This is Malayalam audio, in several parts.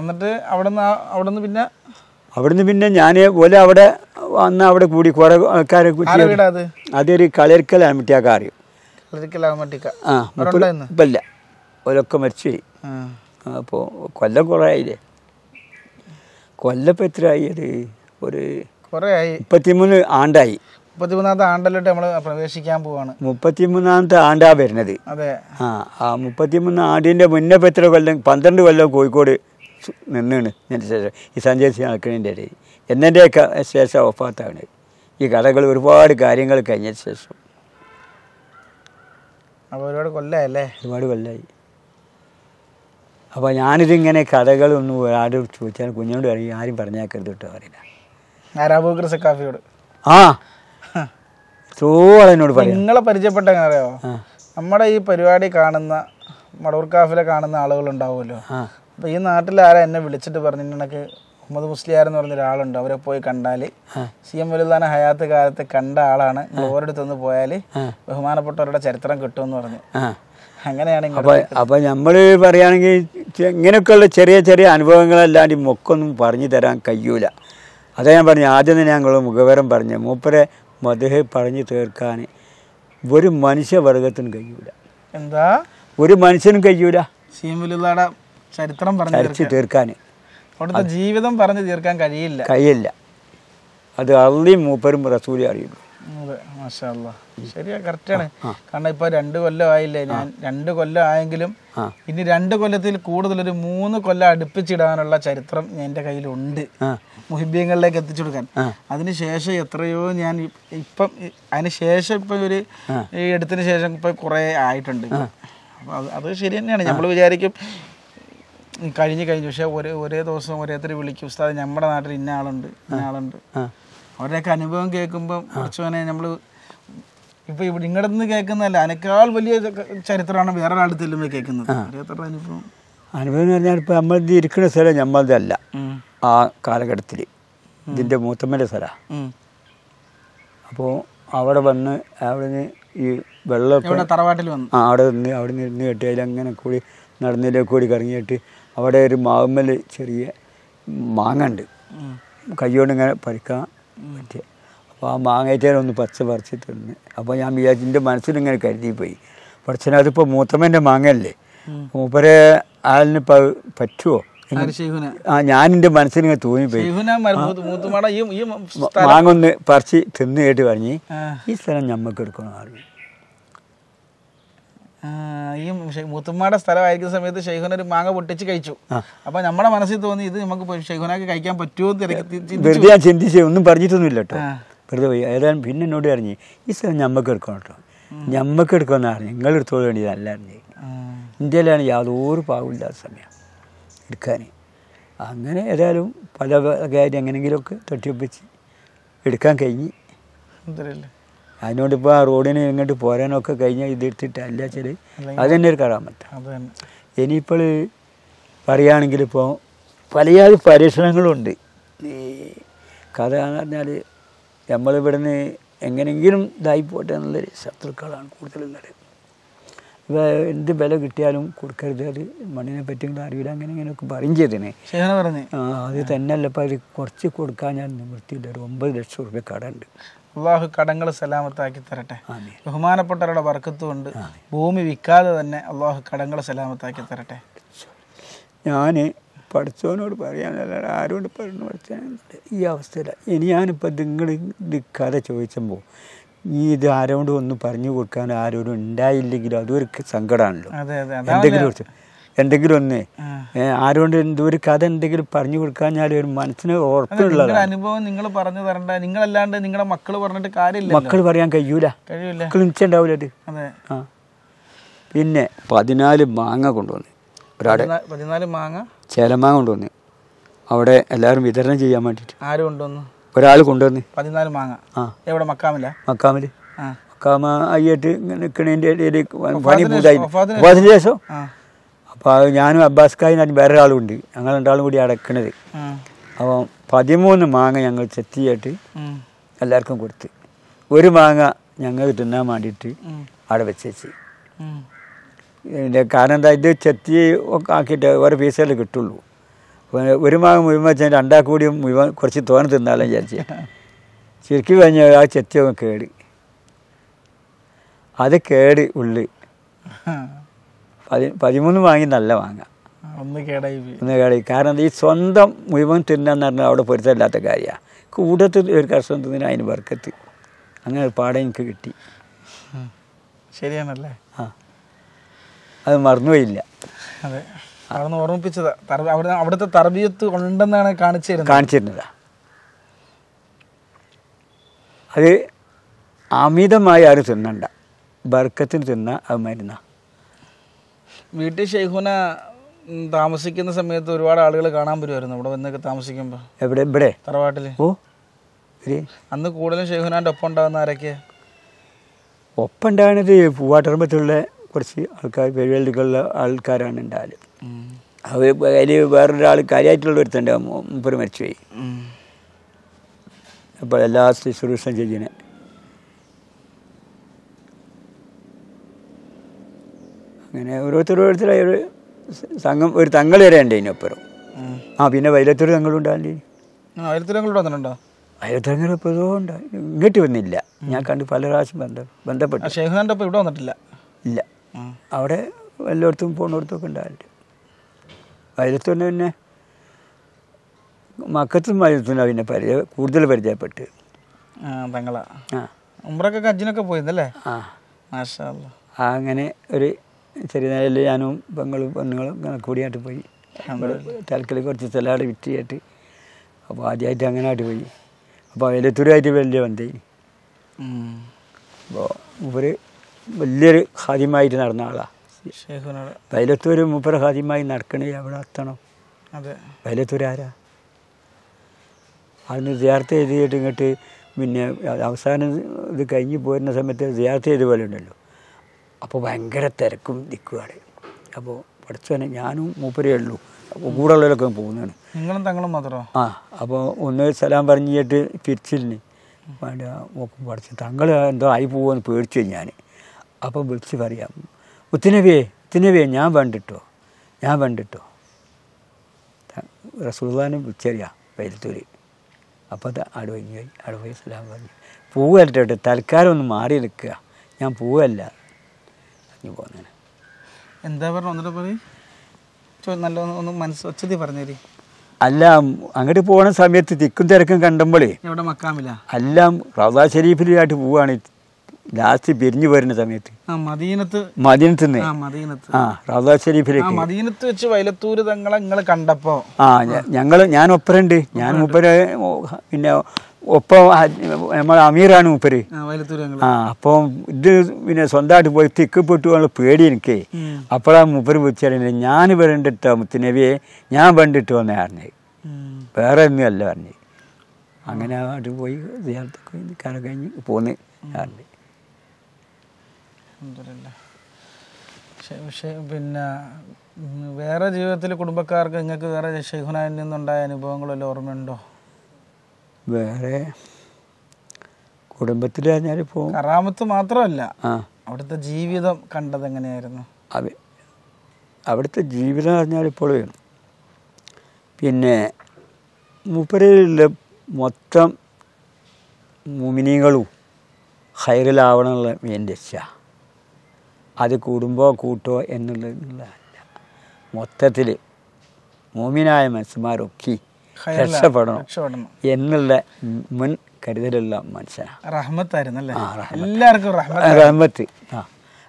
എന്നിട്ട് അവിടെ നിന്ന് അവിടെ നിന്ന് പിന്നെ അവിടുന്ന് പിന്നെ ഞാൻ ഓലെ അവിടെ വന്ന് അവിടെ കൂടി കുറെ ആൾക്കാരെ അതൊരു കളരിക്കൽ ആമറ്റിയാക്ക അറിയും ഇപ്പല്ല ഓലൊക്കെ മരിച്ചു പോയി അപ്പോൾ കൊല്ലം കുറേ ആയില്ലേ കൊല്ലപ്പം എത്ര ആയി അത് ഒരു കുറേ ആയി മുപ്പത്തിമൂന്ന് ആണ്ടായി മുപ്പത്തിമൂന്നാമത്തെ ആണ്ടല്ലോട്ട് നമ്മൾ പ്രവേശിക്കാൻ പോവാണ് മുപ്പത്തിമൂന്നാമത്തെ ആണ്ടാ വരുന്നത് അതെ ആ ആ മുപ്പത്തിമൂന്ന് ആണ്ടിൻ്റെ മുന്നേ എത്ര കൊല്ലം പന്ത്രണ്ട് കൊല്ലം കോഴിക്കോട് നിന്നാണ് ഇതിൻ്റെ ശേഷം ഈ സഞ്ചരിച്ച് നടക്കുന്നതിൻ്റെ ഇടയിൽ എന്നതിൻ്റെയൊക്കെ ശേഷം ഒപ്പാത്താണ് ഈ കഥകൾ ഒരുപാട് കാര്യങ്ങൾ കഴിഞ്ഞതിന് ശേഷം അപ്പോൾ ഒരുപാട് കൊല്ലമല്ലേ ഒരുപാട് കൊല്ലായി അപ്പോൾ ഞാനിതിങ്ങനെ കഥകളൊന്നും ഒരാളോട് ചോദിച്ചാൽ കുഞ്ഞോട് ഇറങ്ങി ആരും പറഞ്ഞേക്കരുത് കേട്ടോ പറയില്ല സക്കാഫിയോട് ആ എന്നോട് പറയും നിങ്ങളെ പരിചയപ്പെട്ട അറിയാമോ നമ്മുടെ ഈ പരിപാടി കാണുന്ന മടൂർ കാഫിലെ കാണുന്ന ആളുകൾ അപ്പൊ ഈ നാട്ടിൽ ആരാ എന്നെ വിളിച്ചിട്ട് പറഞ്ഞിട്ടുണ്ടെങ്കിൽ മുഹമ്മദ് മുസ്ലിയാർ എന്ന് പറഞ്ഞ ഒരാളുണ്ട് അവരെ പോയി കണ്ടാല് സി എം വലുദാന ഹയാത്ത് കാലത്ത് കണ്ട ആളാണ് ഗ്ലോറിയെടുത്തൊന്ന് പോയാല് ബഹുമാനപ്പെട്ടവരുടെ ചരിത്രം എന്ന് പറഞ്ഞു അങ്ങനെയാണ് അപ്പൊ നമ്മള് നമ്മൾ പറയുകയാണെങ്കിൽ ഇങ്ങനെയൊക്കെയുള്ള ചെറിയ ചെറിയ അനുഭവങ്ങളല്ലാണ്ട് മൊക്കൊന്നും പറഞ്ഞു തരാൻ കഴിയൂല അതാ ഞാൻ പറഞ്ഞു ആദ്യം തന്നെ ഞങ്ങൾ മുഖവരം പറഞ്ഞു മൂപ്പരെ മധുഹ പറഞ്ഞു തീർക്കാൻ ഒരു മനുഷ്യവർഗത്തിനും കഴിയൂല എന്താ ഒരു മനുഷ്യനും കഴിയൂല സി എം വലുദാട ചരിത്രം പറഞ്ഞു തീർക്കാൻ അവിടുത്തെ ജീവിതം പറഞ്ഞു തീർക്കാൻ കഴിയില്ല കഴിയില്ല അത് അള്ളി മൂപ്പരും റസൂലി അറിയുള്ളൂ ശരിയാ കറക്റ്റാണ് കാരണം ഇപ്പൊ രണ്ട് കൊല്ലം ആയില്ലേ ഞാൻ രണ്ട് കൊല്ലം ആയെങ്കിലും ഇനി രണ്ട് കൊല്ലത്തിൽ കൂടുതൽ ഒരു മൂന്ന് കൊല്ലം അടുപ്പിച്ചിടാനുള്ള ചരിത്രം എന്റെ കയ്യിലുണ്ട് മുഹിബ്യങ്ങളിലേക്ക് എത്തിച്ചു കൊടുക്കാൻ അതിനുശേഷം എത്രയോ ഞാൻ ഇപ്പം അതിനുശേഷം ഇപ്പൊ ഒരു എടുത്തതിന് ശേഷം ഇപ്പൊ കുറെ ആയിട്ടുണ്ട് അത് ശരി തന്നെയാണ് നമ്മൾ വിചാരിക്കും കഴിഞ്ഞ് കഴിഞ്ഞു പക്ഷേ ഒരേ ഒരേ ദിവസം ഒരേത്തർ വിളിക്കും ഉസ്താദ് നമ്മുടെ നാട്ടിൽ ഇന്ന ആളുണ്ട് ഇന്ന ആളുണ്ട് അവരുടെയൊക്കെ അനുഭവം കേൾക്കുമ്പോൾ കുറച്ചുവനെ നമ്മൾ ഇപ്പൊ ഇവിടെ നിങ്ങളുടെ നിന്ന് കേൾക്കുന്നതല്ല അതിനേക്കാൾ വലിയ ചരിത്രമാണ് വേറെ ഒരാളുടെ തെല്ലുമ്പോൾ കേൾക്കുന്നത് ഓരോരുത്തരുടെ അനുഭവം അനുഭവം എന്ന് പറഞ്ഞാൽ ഇപ്പൊ നമ്മൾ ഇരിക്കുന്ന സ്ഥലം അല്ല ആ കാലഘട്ടത്തിൽ ഇതിന്റെ മൂത്തമ്മന്റെ സ്ഥല അപ്പോൾ അവിടെ വന്ന് അവിടെ നിന്ന് ഈ വെള്ളം തറവാട്ടിൽ വന്നു ആ അവിടെ നിന്ന് അവിടെ നിന്ന് ഇരുന്ന് കെട്ടി അതിലങ്ങനെ കൂടി നടന്നതിലേക്ക് കൂടി കറങ്ങിയിട്ട് അവിടെ ഒരു മാവുമ്മൽ ചെറിയ മാങ്ങ ഉണ്ട് കൈകൊണ്ട് ഇങ്ങനെ പറിക്കാൻ പറ്റിയ അപ്പോൾ ആ മാങ്ങയറ്റാൻ ഒന്ന് പച്ച പറിച്ച് തിന്ന് അപ്പോൾ ഞാൻ വിചാരിച്ചിൻ്റെ മനസ്സിലിങ്ങനെ കരുതിപ്പോയി പഠിച്ചതിനകത്ത് ഇപ്പോൾ മൂത്തമ്മൻ്റെ മാങ്ങയല്ലേ മൂപ്പരെ ഇപ്പം പറ്റുമോ ആ ഞാനെൻ്റെ മനസ്സിനിങ്ങനെ തോന്നിപ്പോയി മാങ്ങൊന്ന് പറിച്ച് തിന്നു കേട്ട് പറഞ്ഞ് ഈ സ്ഥലം ഞമ്മക്ക് എടുക്കണം ആളുകൾ ഈ മുത്തുമ്മയുടെ സ്ഥലമായിരിക്കുന്ന സമയത്ത് ഷെയ്ഖുന ഒരു മാങ്ങ പൊട്ടിച്ച് കഴിച്ചു അപ്പൊ നമ്മുടെ മനസ്സിൽ തോന്നി ഇത് നമുക്ക് ഷെയ്ഖുനാക്ക് കഴിക്കാൻ പറ്റുമോ വെറുതെ ഞാൻ ചിന്തിച്ചു ഒന്നും പറഞ്ഞിട്ടൊന്നുമില്ല കേട്ടോ വെറുതെ പോയി ഏതായാലും പിന്നെ എന്നോട് പറഞ്ഞു ഈ സ്ഥലം ഞമ്മക്ക് എടുക്കണം കേട്ടോ ഞമ്മക്ക് എടുക്കുമെന്ന് അറിഞ്ഞു നിങ്ങൾ എടുത്തോട് വേണ്ടി നല്ല അറിഞ്ഞു ഇന്ത്യയിലാണ് യാതൊരു പാവില്ലാത്ത സമയം എടുക്കാൻ അങ്ങനെ ഏതായാലും പല കാര്യം എങ്ങനെങ്കിലുമൊക്കെ തട്ടിയൊപ്പിച്ച് എടുക്കാൻ കഴിഞ്ഞ് എന്തല്ലേ ഇപ്പോൾ ആ റോഡിന് ഇങ്ങോട്ട് പോരാനൊക്കെ കഴിഞ്ഞാൽ ഇതിട്ടിട്ടല്ല വെച്ചാൽ അത് തന്നെ ഒരു കടാമത്ത ഇനിയിപ്പോൾ പറയുകയാണെങ്കിൽ ഇപ്പോൾ പല പരീക്ഷണങ്ങളുണ്ട് ഈ കഥ എന്ന് പറഞ്ഞാൽ നമ്മളിവിടുന്ന് എങ്ങനെയെങ്കിലും പോട്ടെ എന്നുള്ളൊരു ശത്രുക്കളാണ് കൂടുതലുള്ളത് ഇപ്പോൾ എന്ത് വില കിട്ടിയാലും കൊടുക്കരുത് അത് മണ്ണിനെ പറ്റിയുള്ള അറിയില്ല അങ്ങനെ ഇങ്ങനെയൊക്കെ പറയും ചെയ്തിനെ ആ അത് തന്നെയല്ല ഇപ്പം അത് കുറച്ച് കൊടുക്കാൻ ഞാൻ നിവൃത്തിയില്ല ഒരു ഒമ്പത് ലക്ഷം റുപ്യ കട ഉണ്ട് അള്ളാഹു കടങ്ങൾ സലാമത്താക്കി തരട്ടെ ബഹുമാനപ്പെട്ടവരുടെ വർക്കത്തുകൊണ്ട് ഭൂമി വിൽക്കാതെ തന്നെ അള്ളാഹു കടങ്ങൾ സലാമത്താക്കി തരട്ടെ ഞാൻ പഠിച്ചവനോട് പറയാനല്ല ആരോട് പറഞ്ഞു പഠിച്ചാൽ ഈ അവസ്ഥയില്ല ഇനി ഞാനിപ്പോൾ നിങ്ങൾ നിൽക്കാതെ ചോദിച്ചപ്പോൾ ഈ ഇത് ആരോടും ഒന്ന് പറഞ്ഞു കൊടുക്കാൻ ആരോടും ഉണ്ടായില്ലെങ്കിൽ അതൊരു സങ്കടമാണല്ലോ എന്തെങ്കിലും എന്തെങ്കിലും ഒന്ന് ആരോണ്ട് എന്തോ ഒരു കഥ എന്തെങ്കിലും പറഞ്ഞു കൊടുക്കാഞ്ഞാൽ ഒരു മനസ്സിന് ഓർപ്പുള്ള അനുഭവം നിങ്ങൾ പറഞ്ഞു തരണ്ട നിങ്ങളല്ലാണ്ട് നിങ്ങളുടെ മക്കൾ പറഞ്ഞിട്ട് കാര്യമില്ല മക്കൾ പറയാൻ കഴിയൂല മക്കൾ നിശ്ചയുണ്ടാവില്ല അത് പിന്നെ പതിനാല് മാങ്ങ കൊണ്ടുവന്ന് ഒരാടെ പതിനാല് മാങ്ങ ചേലമാങ്ങ കൊണ്ടുവന്ന് അവിടെ എല്ലാവരും വിതരണം ചെയ്യാൻ വേണ്ടിട്ട് ആര് കൊണ്ടുവന്നു ഒരാൾ കൊണ്ടുവന്ന് പതിനാല് മാങ്ങ ആ എവിടെ മക്കാമില്ല മക്കാമില് മക്കാമ ഇങ്ങനെ നിൽക്കണതിൻ്റെ ഇടയിൽ പണി പൂതായി ശേഷം അപ്പോൾ ഞാനും അബ്ബാസ് കായി വേറെ ഒരാളും ഉണ്ട് ഞങ്ങൾ രണ്ടാളും കൂടി അടക്കണത് അപ്പോൾ പതിമൂന്ന് മാങ്ങ ഞങ്ങൾ ചെത്തിയായിട്ട് എല്ലാവർക്കും കൊടുത്ത് ഒരു മാങ്ങ ഞങ്ങൾ തിന്നാൻ വേണ്ടിയിട്ട് അവിടെ വെച്ചേച്ച് കാരണം എന്താ ഇത് ചെത്തി ആക്കിയിട്ട് ഓരോ പീസുകൾ കിട്ടുള്ളൂ ഒരു മാങ്ങ മുഴുവൻ വെച്ചാൽ രണ്ടാ കൂടി മുഴുവൻ കുറച്ച് തോനെ തിന്നാലും വിചാരിച്ചു ചുരുക്കി കഴിഞ്ഞ ആ ചെത്തിയൊക്കെ കേട് അത് കേട് ഉള്ളി പതി പതിമൂന്ന് വാങ്ങി നല്ല വാങ്ങാം ഒന്ന് കേടായി ഒന്ന് കേടായി കാരണം ഈ സ്വന്തം മുഴുവൻ തിന്നാന്ന് പറഞ്ഞാൽ അവിടെ പൊരുത്തമില്ലാത്ത കാര്യമാണ് കൂടത്തിൽ ഒരു കർഷകം തിന്നിന് അതിന് വർക്കത്ത് അങ്ങനെ ഒരു പാടം എനിക്ക് കിട്ടി ശരിയാണല്ലേ ആ അത് മറന്നുപോയില്ല അതെ അവിടുന്ന് ഓർമ്മിപ്പിച്ചതാ അവിടുത്തെ തർബിയത്ത് ഉണ്ടെന്നാണ് കാണിച്ചിരുന്നത് കാണിച്ചിരുന്നത് അത് അമിതമായി ആരും തിന്നണ്ട ബർക്കത്തിന് തിന്ന അത് മരുന്നാണ് വീട്ടിൽ ഷെയ്ഖുന താമസിക്കുന്ന സമയത്ത് ഒരുപാട് ആളുകൾ കാണാൻ വരുമായിരുന്നു ഇവിടെ വന്നൊക്കെ താമസിക്കുമ്പോൾ എവിടെ ഇവിടെ തറവാട്ടില് ഓ അന്ന് കൂടുതലും ഷെയ്ഖുനാന്റെ ഒപ്പം ഉണ്ടാകുന്ന ആരൊക്കെയാണ് ഒപ്പം ഉണ്ടാകുന്നത് പൂവാട്ടറമ്പത്തുള്ള കുറച്ച് ആൾക്കാർ പെരുവള്ളിക്കുള്ള ആൾക്കാരാണ് ഉണ്ടാകല് അവർ അതിൽ വേറൊരാൾ കാര്യമായിട്ടുള്ള ഒരുത്തുണ്ടാകും മുപ്പര് മരിച്ചുപോയി അപ്പോൾ എല്ലാ ശുശ്രൂഷം ചെയ്യണേ അങ്ങനെ ഓരോരുത്തർ ഓരോരുത്തരായ ഒരു സംഘം ഒരു തങ്ങൾ വരെ ഇതിനപ്പുറം ആ പിന്നെ വൈലത്തൂർ തങ്ങളുണ്ടാകേണ്ടി വയലത്തിരങ്ങളുണ്ടോ വയലത്തിരങ്ങൾ ഇപ്പോൾ ഇതോ ഉണ്ടായി ഇങ്ങോട്ട് വന്നില്ല ഞാൻ കണ്ട് പല പ്രാവശ്യം ബന്ധ ബന്ധപ്പെട്ടു ഷേഖുഖാൻ്റെ ഒപ്പം ഇവിടെ വന്നിട്ടില്ല ഇല്ല അവിടെ എല്ലായിടത്തും പോണോടത്തൊക്കെ ഉണ്ടായിട്ടുണ്ട് വയലത്തൂരിനെ പിന്നെ മക്കത്തും വയലത്തൂരിനെ പിന്നെ പരിചയ കൂടുതൽ പരിചയപ്പെട്ട് തങ്ങളാ ആ ഉമ്രക്കൊക്കെ അജ്ജിനൊക്കെ പോയതല്ലേ ആ അങ്ങനെ ഒരു ചെറിയ നിലയിൽ ഞാനും പെങ്ങളും പെണ്ണുങ്ങളും ഇങ്ങനെ കൂടിയായിട്ട് പോയി നമ്മൾ തലക്കളി കുറച്ച് സ്ഥലമായിട്ട് വിറ്റിയായിട്ട് അപ്പോൾ ആദ്യമായിട്ട് അങ്ങനെ ആയിട്ട് പോയി അപ്പോൾ എലത്തൂരായിട്ട് വലിയ വണ്ടി അപ്പോൾ ഇവർ വലിയൊരു ഹാദ്യമായിട്ട് നടന്ന ആളാണ് വൈലത്തൂർ മൂപ്പർ ഹാദ്യമായി നടക്കണേ അവിടെ എത്തണം വൈലത്തൂർ ആരാ അതിന് ജിയാർത്ത് ചെയ്തിട്ട് ഇങ്ങോട്ട് പിന്നെ അവസാനം ഇത് കഴിഞ്ഞ് പോരുന്ന സമയത്ത് ജിയാർത്ത് ചെയ്ത പോലെ ഉണ്ടല്ലോ അപ്പോൾ ഭയങ്കര തിരക്കും നിൽക്കുകയാണ് അപ്പോൾ പഠിച്ചവനെ ഞാനും മൂപ്പരേ ഉള്ളൂ അപ്പോൾ കൂടെ ഉള്ളവരൊക്കെ പോകുന്നതാണ് നിങ്ങളും തങ്ങളും മാത്രമോ ആ അപ്പോൾ ഒന്ന് സലാം കേട്ട് തിരിച്ചില്ലേ വേണ്ട നോക്കും പഠിച്ചു തങ്ങൾ എന്തോ ആയി പോകുമെന്ന് പേടിച്ചു ഞാൻ അപ്പോൾ വിളിച്ച് പറയാം ഉത്തിനവേ ഉത്തിനവിയെ ഞാൻ വേണ്ടിട്ടോ ഞാൻ വേണ്ടിട്ടോ റസൂദാനും വിളിച്ചറിയാം വെയിലത്തൂര് അപ്പോൾ അത് അവിടെ പോയി അവിടെ സലാം പറഞ്ഞു പോവല്ലോ തൽക്കാലം ഒന്ന് മാറി നിൽക്കുക ഞാൻ പോവല്ല പറഞ്ഞു പോകുന്നതിന് എന്താ പറഞ്ഞു ഒന്നിട്ട് പറയും നല്ല ഒന്ന് മനസ്സ് ഒച്ചതി പറഞ്ഞേരി അല്ല അങ്ങോട്ട് പോണ സമയത്ത് തിക്കും തിരക്കും കണ്ടുമ്പോഴേ എവിടെ മക്കാമില്ല എല്ലാം റൗദാ ഷരീഫിലായിട്ട് പോവാണ് ലാസ്റ്റ് പിരിഞ്ഞു വരുന്ന സമയത്ത് മദീനത്ത് മദീനത്ത് ആ റൗദാ ഷരീഫിലേക്ക് മദീനത്ത് വെച്ച് വൈലത്തൂര് തങ്ങളെ നിങ്ങൾ കണ്ടപ്പോ ആ ഞങ്ങൾ ഞാൻ ഒപ്പരുണ്ട് ഞാൻ ഒപ്പര പിന്നെ ഒപ്പം നമ്മളെ അമീറാണ് മൂപ്പര് ആ അപ്പം ഇത് പിന്നെ സ്വന്തമായിട്ട് പോയി തിക്കപ്പെട്ടുള്ള പേടി എനിക്ക് അപ്പോഴാ മൂപ്പര് വിളിച്ചറിയില്ല ഞാൻ വേണ്ടിട്ട് മുത്തുനബിയെ ഞാൻ വേണ്ടിട്ട് വന്നേ അറിഞ്ഞ് വേറെ ഒന്നും അല്ല പറഞ്ഞു അങ്ങനെ അത് പോയി കഴിഞ്ഞ് പോന്ന് അറിഞ്ഞ് പക്ഷേ പിന്നെ വേറെ ജീവിതത്തിൽ കുടുംബക്കാർക്ക് നിങ്ങൾക്ക് വേറെ ഷെയ്ഖുനായിൽ നിന്നുണ്ടായ അനുഭവങ്ങളെല്ലാം ഓർമ്മയുണ്ടോ വേറെ കുടുംബത്തിൽ കറാമത്ത് മാത്രമല്ല അവിടുത്തെ ജീവിതം കണ്ടത് എങ്ങനെയായിരുന്നു അതെ അവിടുത്തെ ജീവിതം പറഞ്ഞാൽ ഇപ്പോൾ പിന്നെ മുപ്പരയിലുള്ള മൊത്തം മുമിനികളും ഹൈറിലാവണമെന്നുള്ള മെയിൻ ഇച്ഛ അത് കൂടുമ്പോ കൂട്ടോ എന്നുള്ളതല്ല മൊത്തത്തിൽ മോമിനായ മനസ്സുമാരൊക്കെ രക്ഷപ്പെടണം എന്നുള്ള മുൻ കരുതലുള്ള മനുഷ്യനാണ് റഹ്മത്തായിരുന്നല്ലേ എല്ലാവർക്കും റഹ്മത്ത് ആ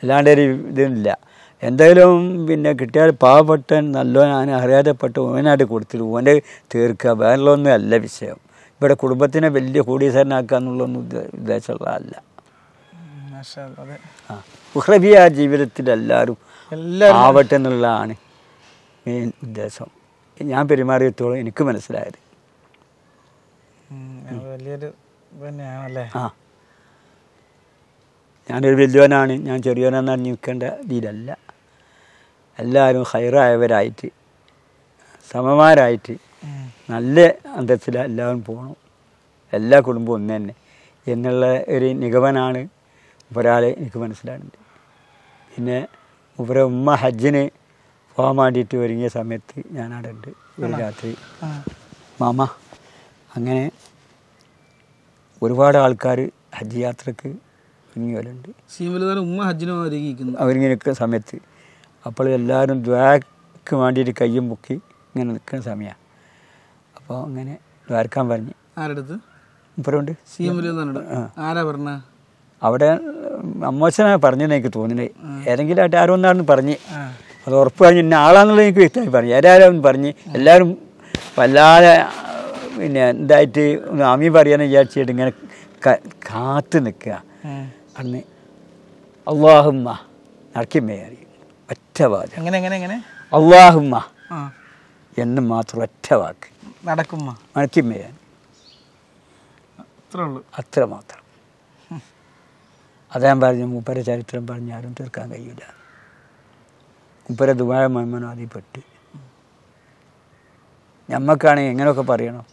അല്ലാണ്ട് ഒരു ഇതില്ല എന്തായാലും പിന്നെ കിട്ടിയാൽ പാവപ്പെട്ടൻ നല്ലോൻ അറിയാതെപ്പെട്ട ഓനായിട്ട് കൊടുത്തിട്ട് ഓൻ്റെ തീർക്കുക വേറെയുള്ളൊന്നും അല്ല വിഷയം ഇവിടെ കുടുംബത്തിനെ വലിയ കൂടീസരനാക്കുക എന്നുള്ളൊന്നും ഉദ്ദേശമുള്ളതല്ല ആ ഉഹ്രബിയ ജീവിതത്തിൽ എല്ലാവരും ആവട്ടെ എന്നുള്ളതാണ് മെയിൻ ഉദ്ദേശം ഞാൻ പെരുമാറിയത്തോളം എനിക്ക് മനസ്സിലായത് വലിയൊരു ഞാനൊരു വലിയവനാണ് ഞാൻ ചെറിയവനാന്ന് അറിഞ്ഞു നിൽക്കേണ്ട രീതിയിലല്ല എല്ലാവരും ഹൈറായവരായിട്ട് സമമാരായിട്ട് നല്ല അന്തസ്സിൽ എല്ലാവരും പോകണം എല്ലാ കുടുംബവും ഒന്ന് തന്നെ എന്നുള്ള ഒരു നിഗമനാണ് ഒരാളെ എനിക്ക് മനസ്സിലാകുന്നത് പിന്നെ ഉപരെ ഉമ്മ ഹജ്ജിന് പോകാൻ വേണ്ടിയിട്ട് ഒരുങ്ങിയ സമയത്ത് ഞാൻ അവിടെ ഉണ്ട് ഒരു രാത്രി മാമ അങ്ങനെ ഒരുപാട് ആൾക്കാർ ഹജ്ജ് യാത്രക്ക് ഒരുങ്ങിയവരുണ്ട് ഉമ്മ ഹജ്ജിന് നിൽക്കുന്ന സമയത്ത് അപ്പോൾ എല്ലാവരും ദ്വാക്ക് വേണ്ടിയിട്ട് കയ്യും പൊക്കി ഇങ്ങനെ നിൽക്കുന്ന സമയമാണ് അപ്പോൾ അങ്ങനെ ദ്വാരക്കാൻ പറഞ്ഞു ആരടുത്ത് ഇപ്പറുണ്ട് ആരാ പറഞ്ഞ അവിടെ അമ്മച്ചനാണ് പറഞ്ഞെന്ന് എനിക്ക് തോന്നുന്നത് ഏതെങ്കിലും ആയിട്ട് ആരോ ഒന്നാണെന്ന് പറഞ്ഞ് അത് ഉറപ്പ് കഴിഞ്ഞ് ഇന്ന ആളാന്നുള്ളത് എനിക്ക് വ്യക്തമായി പറഞ്ഞു എല്ലാവരും പറഞ്ഞ് എല്ലാവരും വല്ലാതെ പിന്നെ ഒന്ന് ആമി പറയാന്ന് വിചാരിച്ചിട്ട് ഇങ്ങനെ കാത്ത് നിൽക്കുക അന്ന് അള്ളാഹുമ്മ നടക്കുമ്പേ അറിയും ഒറ്റ വാക്ക് എങ്ങനെ എങ്ങനെ എങ്ങനെ അള്ളാഹുമ്മ എന്ന് മാത്രം ഒറ്റ വാക്ക് നടക്കുമ്മ നടക്കുമ്പേ അത്ര മാത്രം അതാ പറഞ്ഞു മൂപ്പര ചരിത്രം പറഞ്ഞാലും തീർക്കാൻ കഴിയില്ല മുപ്പര ദുബായ മൈമനാദി പെട്ട് ഞമ്മക്കാണെങ്കിൽ എങ്ങനെയൊക്കെ പറയണം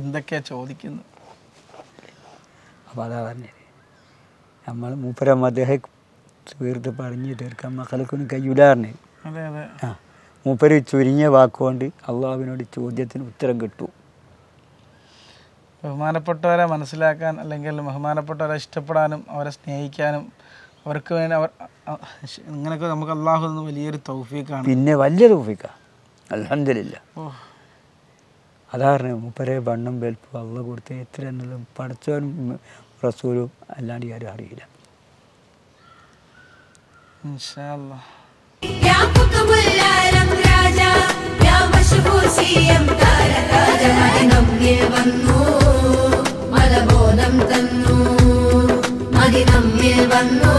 എന്തൊക്കെയാ ചോദിക്കുന്നു അപ്പോൾ അതാ പറഞ്ഞത് നമ്മൾ മൂപ്പരം അദ്ദേഹം സുഹൃത്ത് പറഞ്ഞ് തീർക്കാൻ മക്കൾക്കൊന്നും കയ്യൂലാറിന് ആ മൂപ്പര് ചുരുങ്ങിയ വാക്കുകൊണ്ട് അള്ളാഹുവിനോട് ചോദ്യത്തിന് ഉത്തരം കിട്ടൂ ബഹുമാനപ്പെട്ടവരെ മനസ്സിലാക്കാൻ അല്ലെങ്കിൽ ബഹുമാനപ്പെട്ടവരെ ഇഷ്ടപ്പെടാനും അവരെ സ്നേഹിക്കാനും അവർക്ക് വേണ്ടി അവർ ഇങ്ങനെയൊക്കെ നമുക്ക് അള്ളാഹു വലിയൊരു തൗഫീഖാണ് പിന്നെ വലിയ തൗഫീക്കാണ് അലഹമില്ല അതാറിന് മുപ്പരെ വണ്ണം വെൽപ്പ് അള്ള കൊടുത്ത് എത്ര എന്നുള്ളത് പഠിച്ചവനും റസൂലും അല്ലാണ്ട് ആരും അറിയില്ല വന്നു വന്നു